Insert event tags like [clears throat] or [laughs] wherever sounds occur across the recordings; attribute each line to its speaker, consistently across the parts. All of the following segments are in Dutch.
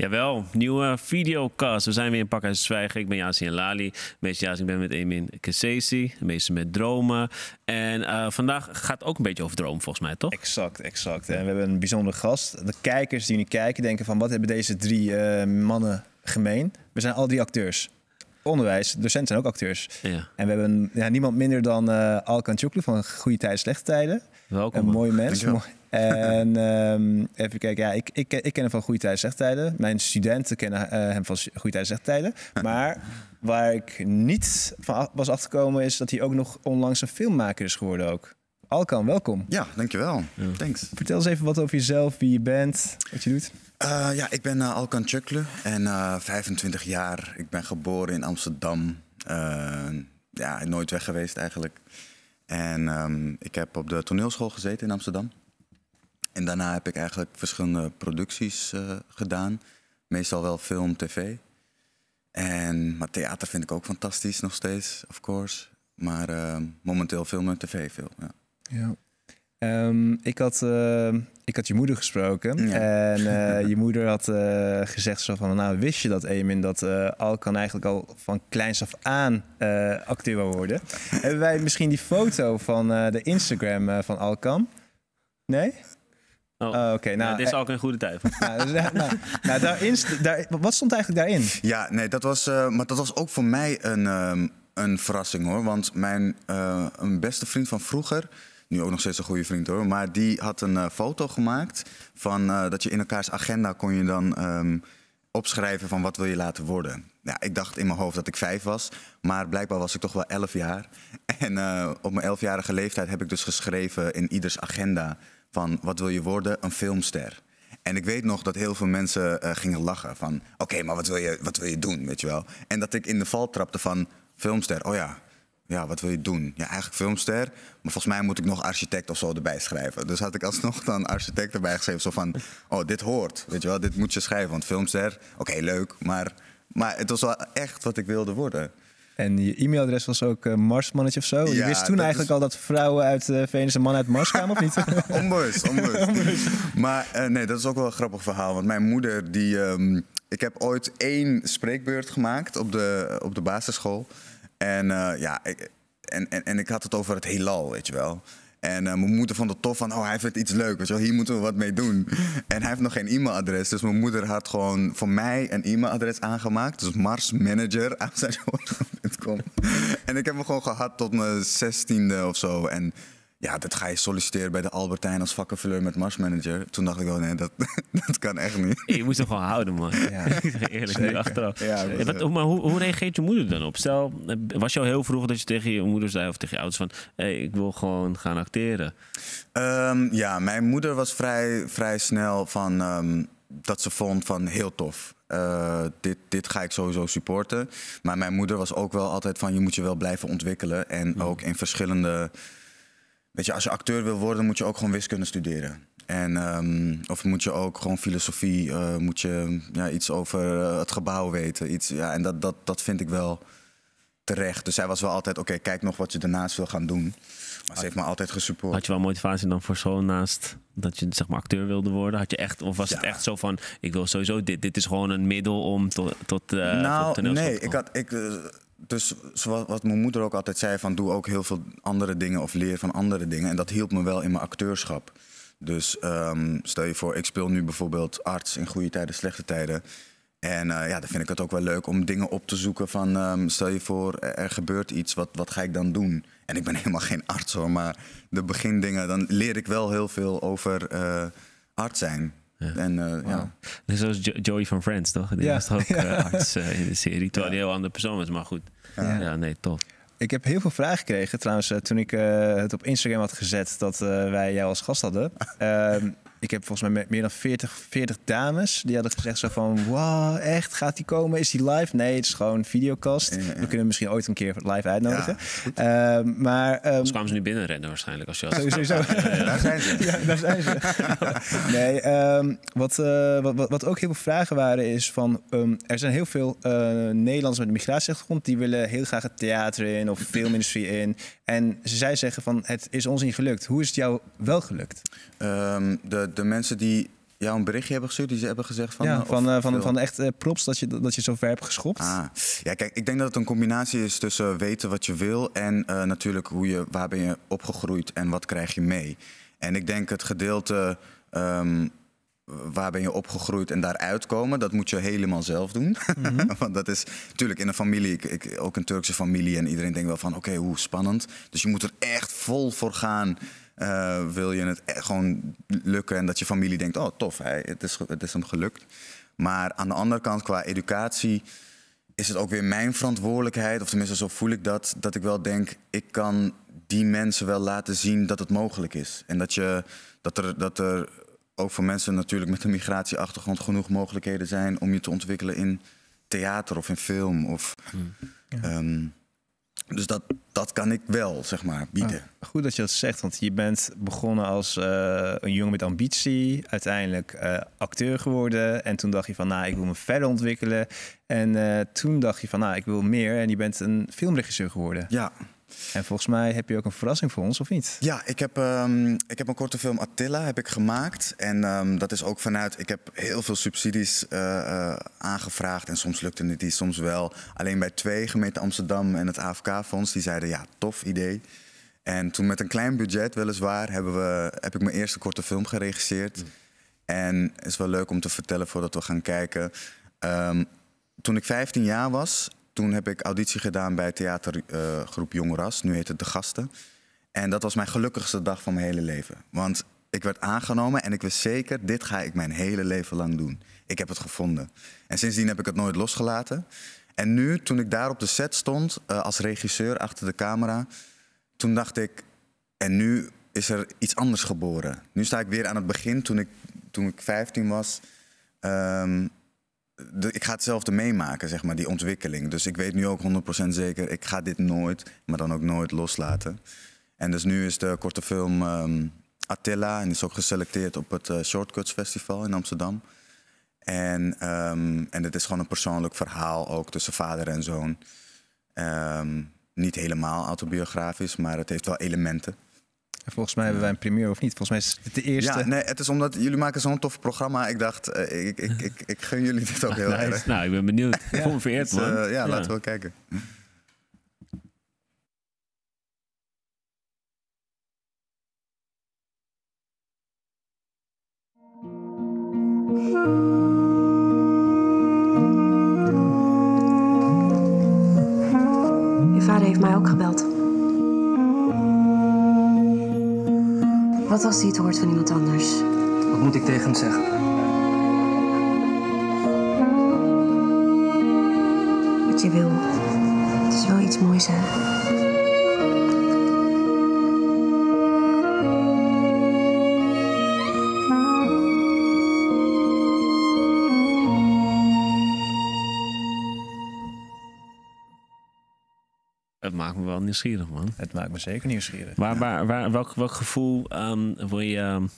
Speaker 1: Jawel, nieuwe videocast. We zijn weer in Pakhuis Zwijgen. Ik ben Yasin Lali. Meester Yasin, ik ben met Emin Kesesi. Meester met Dromen. En eh, vandaag gaat het ook een beetje over dromen volgens mij, toch? Exact, exact. En we hebben
Speaker 2: een bijzondere gast. De kijkers die nu kijken denken van... wat hebben deze drie eh, mannen gemeen? We zijn al die acteurs onderwijs. Docenten zijn ook acteurs. Ja. En we hebben ja, niemand minder dan uh, Alkan van Goede Tijden, Slechte Tijden. Welkom. Een mooi mens. En ehm, even kijken, ja, ik, ik, ik ken hem van Goede Tijden, Slechte Tijden. Mijn studenten kennen eh, hem van Goede Tijden, Slechte Tijden. [laughs] Maar waar ik niet van was afgekomen is dat hij ook nog onlangs een filmmaker is geworden ook. Alkan, welkom. Ja, dankjewel. Thanks. Vertel eens even wat over jezelf, wie je bent, wat je doet.
Speaker 3: Eh, ja, ik ben eh, Alkan Chukle en uh, eh, 25 jaar. Ik ben geboren in Amsterdam. ja, nooit weg geweest eigenlijk. En ehm, ik heb op de toneelschool gezeten in Amsterdam. En daarna heb ik eigenlijk verschillende producties gedaan. Meestal wel film, tv. En, maar theater vind ik ook fantastisch nog steeds, of course. Maar momenteel film en tv veel, ja.
Speaker 2: Ja. Ehm, ik, had, ehm, ik had je moeder gesproken. En eh, [laughs] je moeder had eh, gezegd zo van... Nou, wist je dat, Emin, dat eh, Alkan eigenlijk al van kleins af aan acteur wil worden? [laughs] Hebben wij misschien die foto van de Instagram van Alkan? Nee? Oh, oh
Speaker 3: oké. Nou, dit is ook
Speaker 1: een goede tijd. [laughs] Nou, dus,
Speaker 3: nou, nou, daarin, daar, wat stond eigenlijk daarin? Ja, nee, dat was, maar dat was ook voor mij een, ehm, een verrassing hoor. Want mijn een beste vriend van vroeger nu ook nog steeds een goede vriend hoor. Maar die had een eh, foto gemaakt van eh, dat je in elkaars agenda kon je dan ehm, opschrijven van wat wil je laten worden. Ja, ik dacht in mijn hoofd dat ik vijf was, maar blijkbaar was ik toch wel elf jaar. [laughs] En eh, op mijn elfjarige leeftijd heb ik dus geschreven in ieders agenda van wat wil je worden? Een filmster. En ik weet nog dat heel veel mensen gingen lachen van oké, maar wat wil, je, wat wil je doen, weet je wel? En dat ik in de val trapte van filmster, oh ja, ja, wat wil je doen? Ja, eigenlijk filmster. Maar volgens mij moet ik nog architect of zo erbij schrijven. Dus had ik alsnog dan architect erbij geschreven. Zo van, oh, dit hoort. Weet je wel, dit moet je schrijven. Want filmster, oké, leuk. Maar, maar het was wel echt wat ik wilde worden. En je e-mailadres was ook eh, Marsmannetje of zo. je wist toen eigenlijk
Speaker 2: al dat vrouwen uit uh, eh, Venus en mannen uit Mars kwamen, of niet? [laughs] onbewust, onbewust.
Speaker 3: [laughs] maar eh, nee, dat is ook wel een grappig verhaal. Want mijn moeder, die... Ehm, ik heb ooit één spreekbeurt gemaakt op de, op de basisschool. En eh, ja, ik, en, en, en ik had het over het heelal, weet je wel. En eh, mijn moeder vond het tof van, oh, hij vindt iets leuk, weet hier moeten we wat mee doen. [laughs] En hij heeft nog geen e-mailadres, dus mijn moeder had gewoon voor mij een e-mailadres aangemaakt. Dus marsmanager, [laughs] En ik heb hem gewoon gehad tot mijn zestiende of zo. En ja, dat ga je solliciteren bij de Albertijn als vakkenvuller met marsmanager. Toen dacht ik wel, nee, dat, [laughs] dat kan echt niet. Je moest hem gewoon houden, man. Ja. [laughs] Eerlijk, achteraf. Ja, eh,
Speaker 1: maar hoe, hoe, reageert je moeder dan op? Stel, eh, was je al heel vroeg dat je tegen je moeder zei of tegen je ouders van... Hey, ik wil gewoon gaan acteren?
Speaker 3: Ehm, ja, mijn moeder was vrij, vrij snel van... Ehm, dat ze vond van heel tof. Eh, dit, dit ga ik sowieso supporten. Maar mijn moeder was ook wel altijd van je moet je wel blijven ontwikkelen. En hmm. ook in verschillende Weet je, als je acteur wil worden, moet je ook gewoon wiskunde studeren. En, ehm, of moet je ook gewoon filosofie, eh, moet je ja, iets over eh, het gebouw weten. Iets, ja, en dat, dat, dat vind ik wel terecht. Dus zij was wel altijd, oké, kijk nog wat je daarnaast wil gaan doen. Maar ze heeft me altijd gesupport.
Speaker 1: Had je wel motivatie dan voor zo naast dat je zeg maar acteur wilde worden? Had je echt, of was het echt zo van, ik wil sowieso dit, dit is gewoon een middel om tot, tot uh, tot nee, ik
Speaker 3: had, ik, dus zoals wat mijn moeder ook altijd zei, van doe ook heel veel andere dingen of leer van andere dingen. En dat hielp me wel in mijn acteurschap. Dus ehm, stel je voor, ik speel nu bijvoorbeeld arts in goede tijden, slechte tijden. En eh, ja, dan vind ik het ook wel leuk om dingen op te zoeken van ehm, stel je voor, er gebeurt iets, wat, wat ga ik dan doen? En ik ben [laughs] helemaal geen arts hoor, maar de begindingen, dan leer ik wel heel veel over uh, arts zijn. En, eh, ja.
Speaker 1: Net zoals Joey van Friends, toch? Die ja. was toch ook [laughs] eh, arts eh, in de serie. Terwijl een heel andere persoon was maar goed. Ja, nee, tof. Ik heb heel veel vragen gekregen trouwens
Speaker 2: toen ik het op Instagram had gezet dat wij jou als gast hadden. [laughs] ik heb volgens mij meer dan 40, 40 dames die hadden gezegd zo van... wauw echt? Gaat die komen? Is hij live? Nee, het is gewoon videocast. We kunnen misschien ooit een keer live uitnodigen. Ja, ehm, maar...
Speaker 1: Um, kwamen ze nu binnen rennen waarschijnlijk. Als je had... Daar zijn ze. zijn [laughs]
Speaker 2: nee, ehm, eh, wat, wat, wat, ook heel veel vragen waren is van... er zijn heel veel uh, Nederlanders met een migratieachtergrond... die willen heel graag het theater in of filmindustrie in. En
Speaker 3: zij zeggen van het is ons niet gelukt. Hoe is het jou wel gelukt? Ehm, de, de mensen die jou een berichtje hebben gestuurd, die ze hebben gezegd van... Eh, van, eh, van, echt
Speaker 2: eh, props dat je, dat je zo ver hebt
Speaker 3: geschopt. Ah, ja, kijk, ik denk dat het een combinatie is tussen weten wat je wil... en natuurlijk hoe je, waar ben je opgegroeid en wat krijg je mee. En ik denk het gedeelte... Ehm, waar ben je opgegroeid en daaruit komen, dat moet je helemaal zelf doen. Mhm. [laughs] Want dat is natuurlijk in een familie, ik, ik, ook een Turkse familie, en iedereen denkt wel van oké, hoe spannend. Dus je moet er echt vol voor gaan. Eh, wil je het e-, gewoon lukken en dat je familie denkt, oh tof, het, is, het is hem gelukt. Maar aan de andere kant, qua educatie, is het ook weer mijn verantwoordelijkheid, of tenminste zo voel ik dat, dat ik wel denk, ik kan die mensen wel laten zien dat het mogelijk is. En dat, je, dat, er, dat er ook voor mensen natuurlijk met een migratieachtergrond genoeg mogelijkheden zijn om je te ontwikkelen in theater of in film. Of, hm. ehm, dus dat, dat kan ik wel, zeg maar, bieden.
Speaker 2: Ah, goed dat je dat zegt, want je bent begonnen als eh, een jongen met ambitie, uiteindelijk eh, acteur geworden. En toen dacht je van, nou, ik wil me verder ontwikkelen. En eh, toen dacht je van, nou, ik wil meer. En je bent een filmregisseur geworden. Ja, en volgens mij heb je ook een verrassing voor ons, of niet?
Speaker 3: Ja, ik heb, ehm, ik heb een korte film Attila heb ik gemaakt. En ehm, dat is ook vanuit... Ik heb heel veel subsidies eh, eh, aangevraagd. En soms lukte het die, soms wel. Alleen bij twee, gemeente Amsterdam en het AFK-fonds... die zeiden, ja, tof idee. En toen met een klein budget, weliswaar... Hebben we, heb ik mijn eerste korte film geregisseerd. Hmm. En het is wel leuk om te vertellen voordat we gaan kijken... Ehm, toen ik 15 jaar was, toen heb ik auditie gedaan bij theatergroep eh, Jong Ras. Nu heet het De Gasten. En dat was mijn gelukkigste dag van mijn hele leven. Want ik werd aangenomen en ik wist zeker, dit ga ik mijn hele leven lang doen. Ik heb het gevonden. En sindsdien heb ik het nooit losgelaten. En nu, toen ik daar op de set stond, eh, als regisseur achter de camera, toen dacht ik, en nu is er iets anders geboren. Nu sta ik weer aan het begin, toen ik, toen ik 15 was. Ehm, ik ga hetzelfde meemaken, zeg maar, die ontwikkeling. Dus ik weet nu ook 100% zeker, ik ga dit nooit, maar dan ook nooit loslaten. En dus nu is de korte film um, Attila, en is ook geselecteerd op het eh, Shortcuts Festival in Amsterdam. En, ehm, en het is gewoon een persoonlijk verhaal ook tussen vader en zoon. Ehm, niet helemaal autobiografisch, maar het heeft wel elementen volgens mij hebben wij een premier of niet? Volgens mij is het de eerste. Ja, nee, het is omdat jullie maken zo'n tof programma. Ik dacht, eh, ik, ik, ik, ik, gun jullie dit ook heel [laughs] erg. Nou,
Speaker 1: ik ben benieuwd. Voor [laughs] ja. voel dus, eh, Ja, laten we kijken. Je vader heeft mij ook gebeld.
Speaker 2: Wat als hij het hoort van iemand anders? Wat moet ik tegen hem zeggen?
Speaker 1: Wat je wil. Het is wel iets moois, hè? nieuwsgierig, man. Het maakt me zeker nieuwsgierig. Waar, waar, waar, welk, welk gevoel um, wil, je, ehm, wil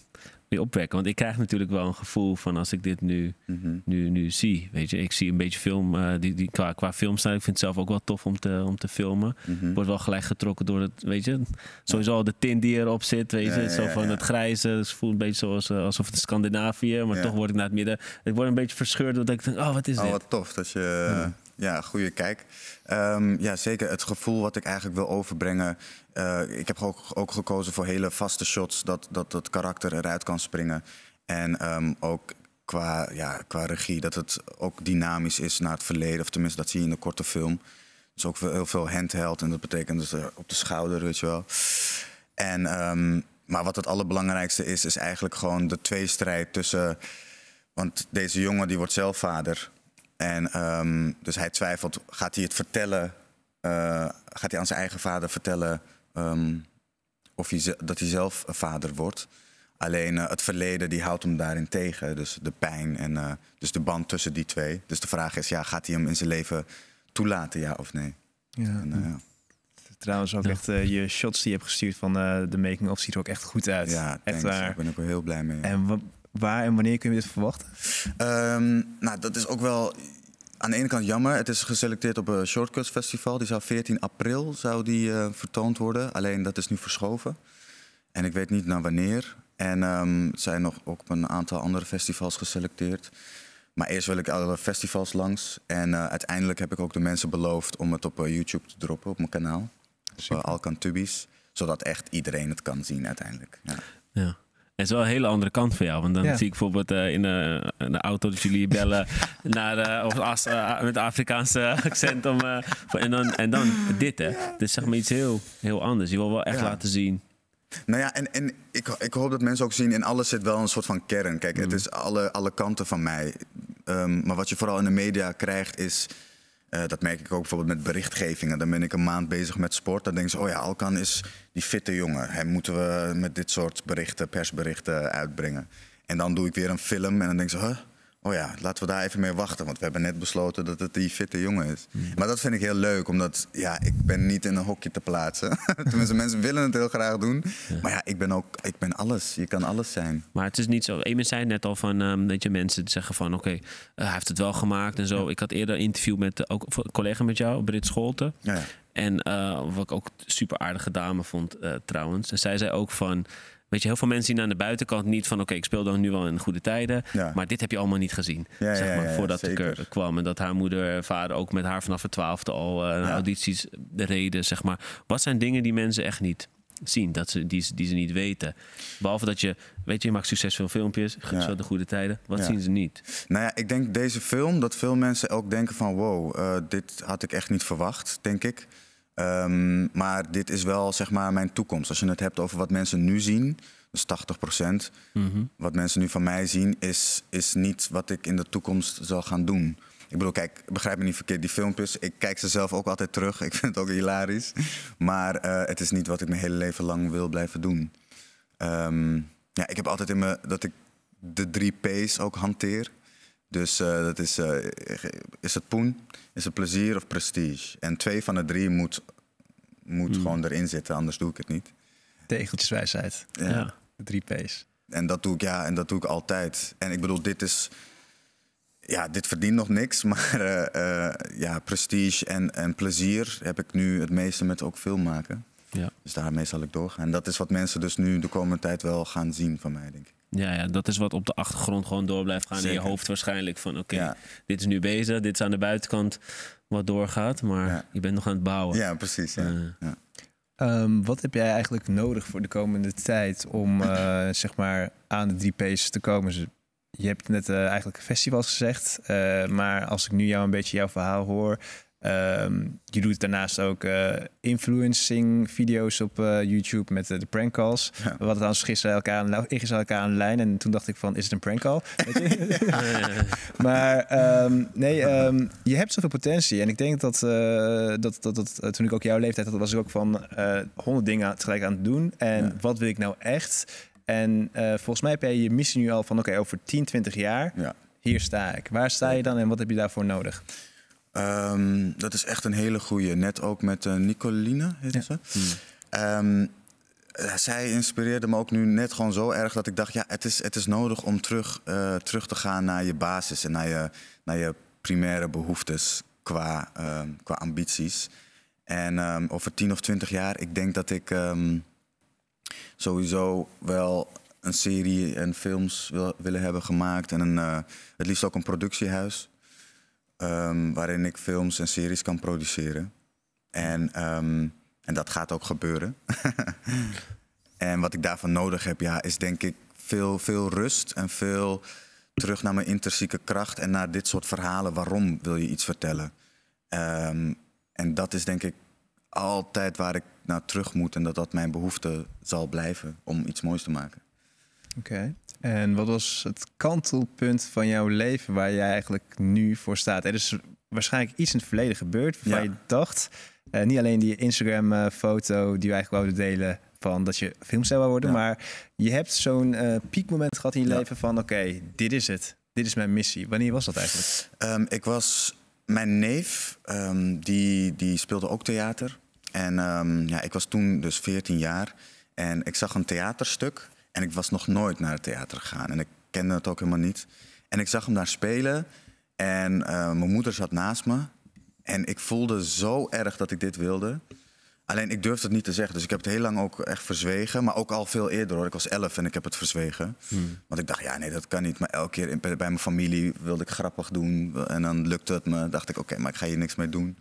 Speaker 1: je opwekken? Want ik krijg natuurlijk wel een gevoel van als ik dit nu, mhm. nu, nu zie. Weet je, ik zie een beetje film, eh, die, die, qua, qua film staat. Ik vind het zelf ook wel tof om te, om te filmen. Mm Wordt wel gelijk getrokken door het, weet je, sowieso al de tint die erop zit. Weet je, zo van het grijze. het voelt een beetje zoals, eh, alsof het Scandinavië, maar toch word ik naar het midden. Ik word een beetje verscheurd, dat ik denk,
Speaker 3: oh, wat is oh, dit? Oh, wat tof dat je... Ja, goede kijk. Ehm, ja, zeker. Het gevoel wat ik eigenlijk wil overbrengen. Eh, ik heb ook, ook gekozen voor hele vaste shots, dat, dat het karakter eruit kan springen. En ehm, ook qua, ja, qua regie, dat het ook dynamisch is naar het verleden. Of tenminste, dat zie je in de korte film. Dus ook heel veel handheld en dat betekent dus op de schouder, weet je wel. En, ehm, maar wat het allerbelangrijkste is, is eigenlijk gewoon de tweestrijd tussen... Want deze jongen die wordt zelf vader. En ehm, dus hij twijfelt, gaat hij het vertellen? Eh, gaat hij aan zijn eigen vader vertellen ehm, of hij dat hij zelf eh, vader wordt? Alleen eh, het verleden die houdt hem daarin tegen. Dus de pijn en dus de band tussen die twee. Dus de vraag is, ja, gaat hij hem in zijn leven toelaten, ja of nee? Ja. ja.
Speaker 2: Trouwens, ook echt je shots die je hebt gestuurd van de making-of ziet er ook echt goed uit. Ja, echt waar. Daar ben ik wel heel blij mee. Ja. En Waar
Speaker 3: en wanneer kun je dit verwachten? Ehm, nou, dat is ook wel aan de ene kant jammer. Het is geselecteerd op een Shortcuts Festival. Die zou 14 april zou die, eh, vertoond worden. Alleen dat is nu verschoven. En ik weet niet naar wanneer. En um, zijn nog ook op een aantal andere festivals geselecteerd. Maar eerst wil ik alle festivals langs. En eh, uiteindelijk heb ik ook de mensen beloofd om het op eh, YouTube te droppen, op mijn kanaal. Super. Op Zodat echt iedereen het kan zien uiteindelijk. ja.
Speaker 1: ja. Dat is wel een hele andere kant van jou. Want dan zie ik bijvoorbeeld eh, in, uh, de auto dat jullie bellen [laughs] naar, uh, of as, met Afrikaanse [laughs] accent. Om, en, dan, en dan dit, hè. Ja. Dus zeg maar iets heel, heel anders. Je wil wel echt laten
Speaker 3: zien. Nou ja, en, en ik, ik hoop dat mensen ook zien, in alles zit wel een soort van kern. Kijk, het mm. is alle, alle kanten van mij. Ehm, maar wat je vooral in de media krijgt is eh, dat merk ik ook bijvoorbeeld met berichtgevingen. Dan ben ik een maand bezig met sport. Dan denk ik oh ja, Alkan is die fitte jongen. Hem moeten we met dit soort berichten, persberichten uitbrengen. En dan doe ik weer een film en dan denk ik huh? Oh ja, laten we daar even mee wachten. Want we hebben net besloten dat het die fitte jongen is. Mm. Maar dat vind ik heel leuk, omdat ja, ik ben niet in een hokje te plaatsen. [laughs] Tenminste, [laughs] mensen willen het heel graag doen. Maar ja, ik ben ook, ik ben alles. Je kan alles zijn.
Speaker 1: Maar het is niet zo. Emen zei net al van, ehm, dat je mensen zeggen van, oké, eh, hij heeft het wel gemaakt en zo. Ik had eerder een interview met, eh, ook een collega met jou, Brit Scholten. Ja, en eh, wat ik ook super aardige dame vond trouwens. En zij zei ook van... Weet je, heel veel mensen zien aan de buitenkant niet van... oké, ik speel dan nu wel in goede tijden. Maar dit heb je allemaal niet gezien. Ja, zeg maar, voordat de keur kwam. En dat haar moeder en vader ook met haar vanaf het twaalfde al... Uh, audities reden, zeg maar. Wat zijn dingen die mensen echt niet zien, dat ze, die, die ze niet weten. Behalve dat je, weet je, je maakt succesvol filmpjes, ja. de goede tijden. Wat zien
Speaker 3: ze niet? Nou ja, ik denk deze film, dat veel mensen ook denken van... wow, eh, dit had ik echt niet verwacht, denk ik. Ehm, maar dit is wel zeg maar mijn toekomst. Als je het hebt over wat mensen nu zien, dus 80 procent. Mhm. Wat mensen nu van mij zien, is, is niet wat ik in de toekomst zal gaan doen. Ik bedoel, kijk, begrijp me niet verkeerd, die filmpjes. Ik kijk ze zelf ook altijd terug. [laughs] Ik vind het ook hilarisch. Maar eh, het is niet wat ik mijn hele leven lang wil blijven doen. Ehm, ja, ik heb altijd in me dat ik de drie P's ook hanteer. Dus eh, dat is, eh, is het poen, is het plezier of prestige. En twee van de drie moet, moet hmm. gewoon erin zitten, anders doe ik het niet. Tegeltjeswijsheid. Ja. ja. De drie P's. En dat doe ik, ja, en dat doe ik altijd. En ik bedoel, dit is... Ja, dit verdient nog niks, [laughs] maar eh, ja, prestige en, en plezier heb ik nu het meeste met ook film maken. Ja. Dus daarmee zal ik doorgaan. En dat is wat mensen dus nu de komende tijd wel gaan zien van mij, denk
Speaker 1: ik. Ja, ja, dat is wat op de achtergrond gewoon door blijft gaan in je hoofd waarschijnlijk. Van oké, dit is nu bezig, dit is aan de buitenkant wat doorgaat, maar je bent nog aan het bouwen. Ja, precies. Ja.
Speaker 2: Eh. Ehm, wat heb jij eigenlijk nodig voor de komende tijd om eh, [clears throat] zeg maar aan de DPs P's te komen? Je hebt net eh, eigenlijk festivals gezegd, maar als ik nu jou een beetje jouw verhaal hoor, Ehm, je doet daarnaast ook eh, influencing video's op eh, YouTube met eh, de prank calls. Ja. We hadden gisteren elkaar aan, gisteren lijn en toen dacht ik van, is het een prank call? [laughs] maar ehm, nee, ehm, je hebt zoveel potentie. En ik denk dat, dat, dat, dat toen ik ook jouw leeftijd had, was ik ook van honderd dingen tegelijk aan het doen. En wat wil ik nou echt? En volgens mij heb jij je missie nu al van, oké, over 10, 20 jaar, hier sta ik. Waar sta je dan en wat heb je daarvoor nodig? Ehm,
Speaker 3: dat is echt een hele goeie. Net ook met uh, Nicoline, ze. Hmm. Ehm, eh, zij inspireerde me ook nu net gewoon zo erg dat ik dacht... ja, het is, het is nodig om terug, eh, terug te gaan naar je basis... en naar je, naar je primaire behoeftes qua, ehm, qua ambities. En over tien of twintig jaar, ik denk dat ik sowieso wel een serie en films wil, willen hebben gemaakt... en een, het liefst ook een productiehuis... Ehm, waarin ik films en series kan produceren. En, ehm, en dat gaat ook gebeuren. [laughs] en wat ik daarvan nodig heb, ja, is denk ik veel, veel rust en veel terug naar mijn intrinsieke kracht en naar dit soort verhalen. Waarom wil je iets vertellen? Ehm, en dat is denk ik altijd waar ik naar terug moet en dat dat mijn behoefte zal blijven om iets moois te maken. Oké. En wat was het
Speaker 2: kantelpunt van jouw leven waar jij eigenlijk nu voor staat? Er is waarschijnlijk iets in het verleden gebeurd waar je dacht, eh, niet alleen die Instagram-foto eh, die we eigenlijk wilden delen van dat je filmster wil worden, maar je hebt zo'n eh, piekmoment gehad in je leven van oké, dit is het. Dit is mijn missie. Wanneer was dat eigenlijk? Ehm, ik was mijn neef,
Speaker 3: ehm, die, die speelde ook theater. En ehm, ja, ik was toen dus 14 jaar. En ik zag een theaterstuk. En ik was nog nooit naar het theater gegaan. En ik kende het ook helemaal niet. En ik zag hem daar spelen. En eh, mijn moeder zat naast me. En ik voelde zo erg dat ik dit wilde. Alleen ik durfde het niet te zeggen. Dus ik heb het heel lang ook echt verzwegen. Maar ook al veel eerder hoor. Ik was elf en ik heb het verzwegen. Hmm. Want ik dacht, ja, nee, dat kan niet. Maar elke keer bij mijn familie wilde ik grappig doen. En dan lukte het me. Dacht ik, oké, maar ik ga hier niks mee doen.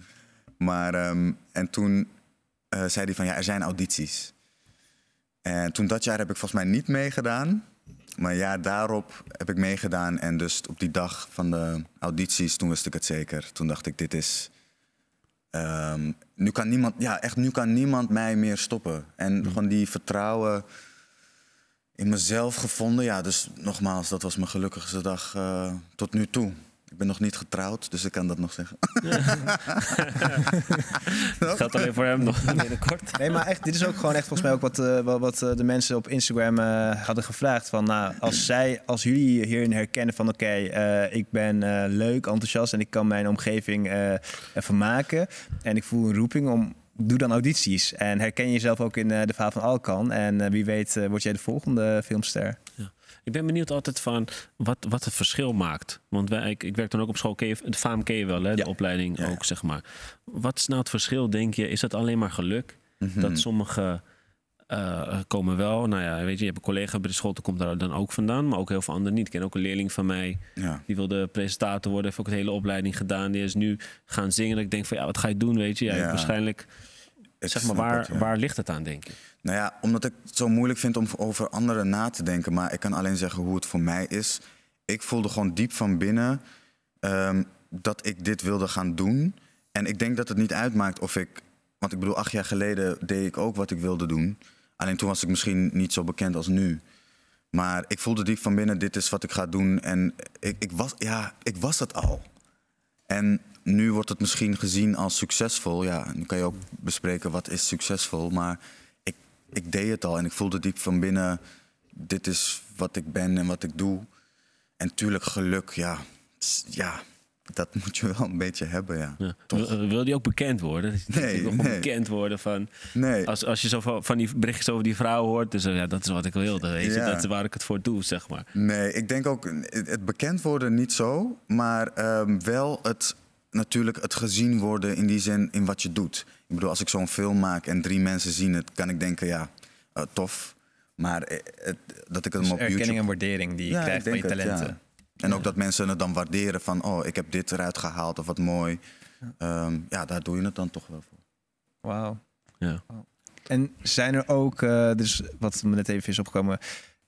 Speaker 3: Maar, ehm, en toen eh, zei hij van, ja, er zijn audities. En eh, toen dat jaar heb ik volgens mij niet meegedaan. Maar ja, daarop heb ik meegedaan. En dus op die dag van de audities, toen wist ik het zeker. Toen dacht ik, dit is... Ehm, nu kan niemand, ja, echt, nu kan niemand mij meer stoppen. En hmm. gewoon die vertrouwen in mezelf gevonden. Ja, dus nogmaals, dat was mijn gelukkigste dag eh, tot nu toe. Ik ben nog niet getrouwd, dus ik kan dat nog zeggen. [laughs] dat geldt alleen voor hem nog binnenkort.
Speaker 2: Nee, maar echt, dit is ook gewoon echt volgens mij ook wat, eh, wat eh, de mensen op Instagram eh, hadden gevraagd. Van nou, als zij, als jullie hierin herkennen van oké, ik ben leuk, enthousiast en ik kan mijn omgeving even maken. En ik voel een roeping om, doe dan audities. En herken jezelf ook in de verhaal van Alkan. En wie weet, word jij de volgende filmster.
Speaker 1: Ik ben benieuwd altijd van wat, wat het verschil maakt. Want wij, ik, ik werk dan ook op school, de faam ken je wel, hè, de opleiding ook, zeg maar. Wat is nou het verschil, denk je? Is dat alleen maar geluk? Mhm. Dat sommige eh, komen wel. Nou ja, weet je, je hebt een collega bij de school, die komt daar dan ook vandaan. Maar ook heel veel anderen niet. Ik ken ook een leerling van mij, die wilde presentator worden. Heeft ook een hele opleiding gedaan. Die is nu gaan zingen. En ik denk van, ja, wat ga je doen, weet je? ja. waarschijnlijk
Speaker 3: zeg maar, waar, waar
Speaker 1: ligt het aan, denk ik? Nou
Speaker 3: ja, omdat ik het zo moeilijk vind om over anderen na te denken. Maar ik kan alleen zeggen hoe het voor mij is. Ik voelde gewoon diep van binnen ehm, dat ik dit wilde gaan doen. En ik denk dat het niet uitmaakt of ik... Want ik bedoel, acht jaar geleden deed ik ook wat ik wilde doen. Alleen toen was ik misschien niet zo bekend als nu. Maar ik voelde diep van binnen, dit is wat ik ga doen. En ik, ik was, ja, ik was dat al. En nu wordt het misschien gezien als succesvol. Ja, nu kan je ook bespreken wat is succesvol. Maar ik, ik deed het al en ik voelde diep van binnen... dit is wat ik ben en wat ik doe. En tuurlijk, geluk, ja... ja dat [laughs] moet je wel een beetje hebben, ja. Wil, je eh, die ook bekend worden? [laughs] Nee, natuurlijk nee. bekend worden van... Nee. Als, als
Speaker 1: je zo van, die berichtjes over die vrouw hoort... Dus, ja, dat is wat ik wilde, weet je. Dat is waar ik het voor doe, zeg maar.
Speaker 3: Nee, ik denk ook het bekend worden niet zo... maar ehm, wel het natuurlijk het gezien worden in die zin in wat je doet. Ik bedoel, als ik zo'n film maak en drie mensen zien het, kan ik denken, ja, eh, tof. Maar eh, het, dat ik het dus op erkenning en
Speaker 2: waardering die je krijgt van je talenten.
Speaker 3: En ook dat mensen het dan waarderen van, oh, ik heb dit eruit gehaald of wat mooi. ja, ehm, daar doe je het dan toch wel voor. Wauw. Ja.
Speaker 2: En zijn er ook, dus wat me net even is opgekomen,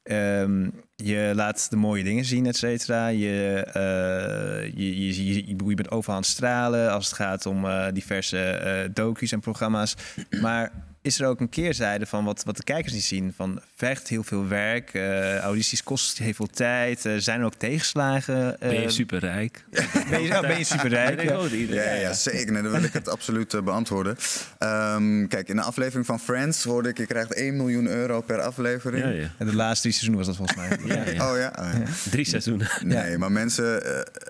Speaker 2: Ehm, je laat de mooie dingen zien, et cetera. Je, uh, je, je, je, je, bent overal aan het stralen als het gaat om eh, diverse uh, docu's en programma's. Maar is er ook een keerzijde van wat, wat de kijkers niet zien. Van vecht heel veel werk, eh, audities kosten heel veel tijd. Eh, zijn er ook tegenslagen? ben je eh? superrijk? [laughs]
Speaker 3: ben, je, ben je superrijk? ja. Ja, ja, zeker. Nee, dan wil ik het absoluut beantwoorden. Ehm, kijk, in de aflevering van Friends hoorde ik... je krijgt 1 miljoen euro per aflevering. en de laatste drie seizoenen was dat volgens mij. [laughs] Oh, oh ja? Drie seizoenen. Nee, maar mensen,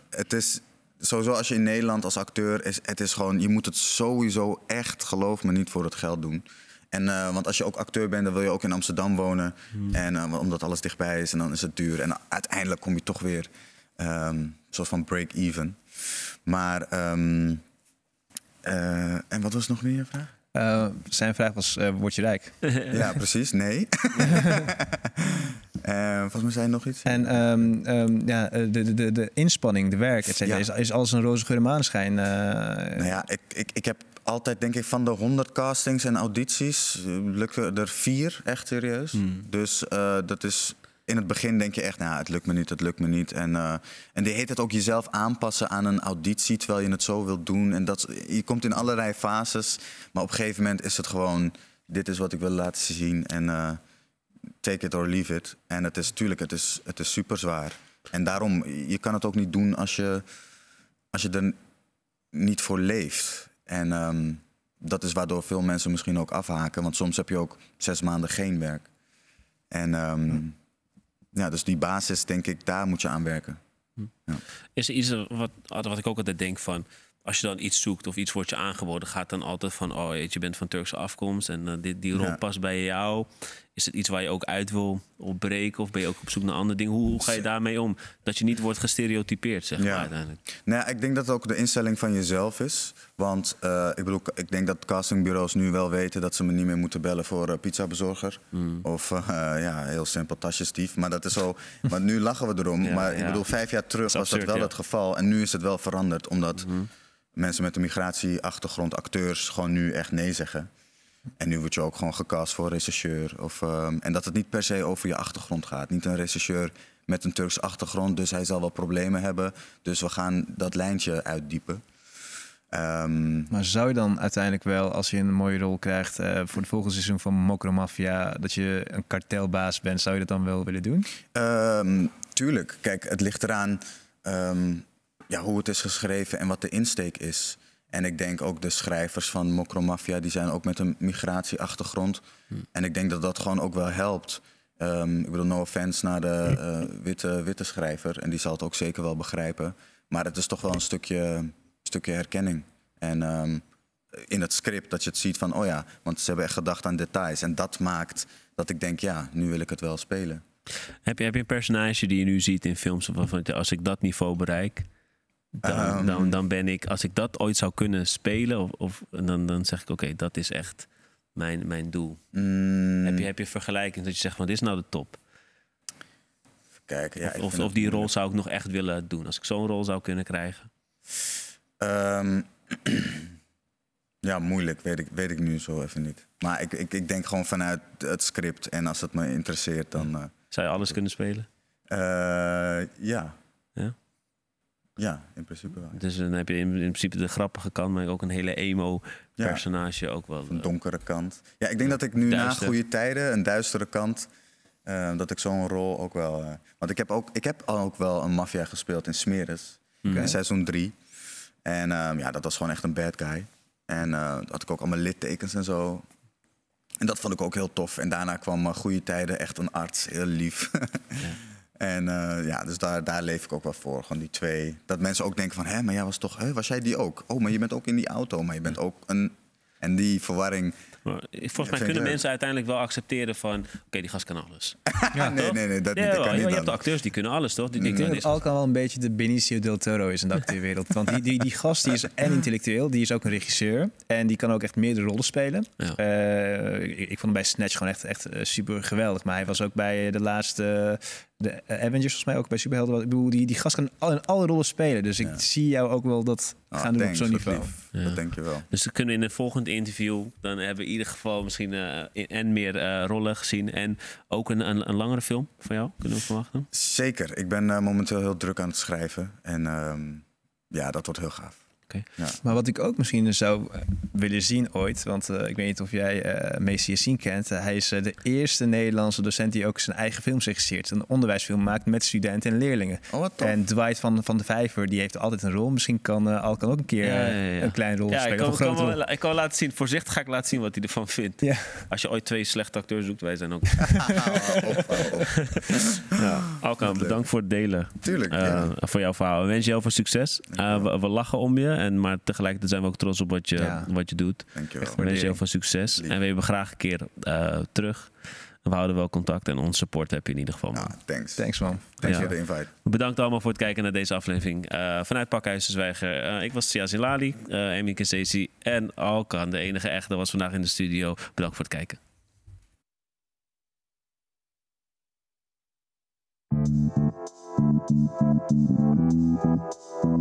Speaker 3: het is sowieso als je in Nederland als acteur is, het is gewoon, je moet het sowieso echt, geloof me, niet voor het geld doen. En, eh, want als je ook acteur bent, dan wil je ook in Amsterdam wonen. Hmm. En eh, omdat alles dichtbij is en dan is het duur. En uiteindelijk kom je toch weer um, soort van break-even. Maar, ehm, eh, en wat was nog meer je vraag? zijn vraag was, word je rijk? ja,
Speaker 1: precies.
Speaker 2: Nee. [laughs] [laughs] volgens mij zijn nog iets. En ehm, ehm, ja, eh, de, de, de, inspanning, de werk, et is, als een roze geur maanschijn eh, Nou ja,
Speaker 3: ik, ik, ik heb altijd denk ik van de 100 castings en audities eh, lukken er vier echt serieus. Hmm. Dus dat is in het begin denk je echt, nou, het lukt me niet, het lukt me niet. En, en die heet het ook jezelf aanpassen aan een auditie terwijl je het zo wilt doen. En dat, je komt in allerlei fases, maar op een gegeven moment is het gewoon, dit is wat ik wil laten zien. En, take it or leave it. En het is natuurlijk, het is, het is super zwaar. En daarom, je kan het ook niet doen als je, als je er niet voor leeft. En ehm, dat is waardoor veel mensen misschien ook afhaken. Want soms heb je ook zes maanden geen werk. En ehm, ja, dus die basis, denk ik, daar moet je aan werken. Hm.
Speaker 1: Ja. Is er iets wat, wat ik ook altijd denk van als je dan iets zoekt of iets wordt je aangeboden, gaat dan altijd van, oh je bent van Turkse afkomst en eh, dit, die rol past bij jou. Is het iets waar je ook uit wil opbreken? Of ben je ook op zoek naar andere dingen? Hoe, hoe ga je daarmee om? Dat je niet wordt gestereotypeerd, zeg maar uiteindelijk.
Speaker 3: Nou, ik denk dat het ook de instelling van jezelf is. Want eh, ik bedoel, ik denk dat castingbureaus nu wel weten dat ze me niet meer moeten bellen voor uh, pizzabezorger. Hmm. Of eh, [laughs] ja, heel simpel tasjesdief. Maar dat is zo. [laughs] Maar nu lachen we erom. maar ik bedoel, vijf jaar terug was dat wel het geval. En nu is het wel veranderd. Omdat. Hmm. mensen met een migratieachtergrond, acteurs, gewoon nu echt nee zeggen. En nu word je ook gewoon gecast voor rechercheur. Of, ehm, en dat het niet per se over je achtergrond gaat. Niet een rechercheur met een Turks achtergrond, dus hij zal wel problemen hebben. Dus we gaan dat lijntje uitdiepen. Ehm,
Speaker 2: maar zou je dan uiteindelijk wel, als je een mooie rol krijgt eh, voor het volgende seizoen van Mafia,
Speaker 3: dat je een kartelbaas bent, zou je dat dan wel willen doen? Ehm, tuurlijk. Kijk, het ligt eraan ja, hoe het is geschreven en wat de insteek is. En ik denk ook de schrijvers van Mokromafia, die zijn ook met een migratieachtergrond. Hm. En ik denk dat dat gewoon ook wel helpt. Ehm, ik bedoel, no offense naar de eh, witte, witte schrijver. En die zal het ook zeker wel begrijpen. Maar het is toch wel een stukje, stukje herkenning. En ehm, in het script dat je het ziet van, oh ja, want ze hebben echt gedacht aan details. En dat maakt dat ik denk, ja, nu wil ik het wel spelen.
Speaker 1: Heb je, heb je een personage die je nu ziet in films waarvan als ik dat niveau bereik, dan, ehm, dan, dan, ben ik, als ik dat ooit zou kunnen spelen, of, dan, dan zeg ik oké, dat is echt mijn, mijn doel. Mm. heb, je, heb je vergelijking dat je zegt van dit is nou de top? Kijk, ja, of, die rol zou ik nog echt willen doen, als ik zo'n rol zou kunnen krijgen?
Speaker 3: Ehm, [clears throat] ja, moeilijk, weet ik, weet ik nu zo even niet. Maar ik, ik, ik denk gewoon vanuit het script en als het me interesseert, dan. Eh, zou je alles kunnen spelen? Eh, ja. ja. Ja, in principe wel. Dus dan heb je in, principe de grappige kant, maar ook een hele emo-personage. ook wel. Een eh, donkere kant. Ja, ik denk dat ik nu na goede tijden een duistere kant. Eh, dat ik zo'n rol ook wel. Uh, want ik heb, ook, ik heb ook wel een maffia gespeeld in Smeres. In mhm. seizoen 3. En ehm, ja, dat was gewoon echt een bad guy. En had ik ook allemaal littekens en zo. En dat vond ik ook heel tof. En daarna kwam Goede Tijden, echt een arts, heel lief. [laughs] ja. En eh, ja, dus daar, daar leef ik ook wel voor. Gewoon die twee. Dat mensen ook denken van, hè, maar jij was toch, hè, was jij die ook? Oh, maar je bent ook in die auto, maar je bent ook een... En die verwarring... Maar, volgens mij kunnen mensen
Speaker 1: uiteindelijk wel accepteren van... oké, die gast kan alles. [laughs] Ja, nee, nee, nee, dat, niet, kan niet. Je acteurs die kunnen alles, toch? Die, mm. die, dat Al
Speaker 2: kan wel een beetje de Benicio del Toro is in de acteerwereld. Want die, die, die gast die is [laughs] en intellectueel, die is ook een regisseur. En die kan ook echt meerdere rollen spelen. Eh, ik, ik, vond hem bij Snatch gewoon echt, echt eh, super geweldig. Maar hij was ook bij de laatste de Avengers volgens mij ook bij superhelden. Ik bedoel, die, die gast kan al, in alle rollen spelen. Dus ik zie jou ook wel dat ah, gaan doen op zo'n niveau. Dat
Speaker 1: denk je wel. Dus dan kunnen we in een volgende interview... dan hebben we in ieder geval misschien eh, en meer eh, rollen gezien... en ook een, een, een, langere film van
Speaker 3: jou kunnen we verwachten? Zeker. Ik ben eh, momenteel heel druk aan het schrijven. En ehm, ja, dat wordt heel gaaf.
Speaker 2: Maar wat ik ook misschien zou eh, willen zien ooit, want eh, ik weet niet of jij uh, Messi Yassine kent. Eh, hij is de eerste Nederlandse docent die ook zijn eigen film regisseert. Een onderwijsfilm maakt met studenten en leerlingen. Oh, en Dwight van, van de Vijver, die heeft altijd een rol. Misschien kan Alkan ook een keer een klein rol spelen. Ik kan, kan wel,
Speaker 1: ik laten zien, voorzichtig ga ik laten zien wat hij ervan vindt. Als je ooit twee slechte acteurs zoekt, wij zijn ook. [laughs] Oh, oh, oh. ja. Alkan, bedankt voor het delen. Tuurlijk. Voor jouw verhaal. We wensen jou veel succes. we lachen om je. En, maar tegelijkertijd zijn we ook trots op wat je, wat je doet. Dankjewel. wens je heel veel succes. En we hebben graag een keer eh, terug. We houden wel contact en onze support heb je in ieder geval. Ah,
Speaker 3: thanks. Thanks man. Thanks voor de invite.
Speaker 1: Bedankt allemaal voor het kijken naar deze aflevering. Eh, vanuit Pakhuis Zwijger. Eh, ik was Sia Zilali, uh, Emi Kesesi en Alkan. De enige echte was vandaag in de studio. Bedankt voor het kijken.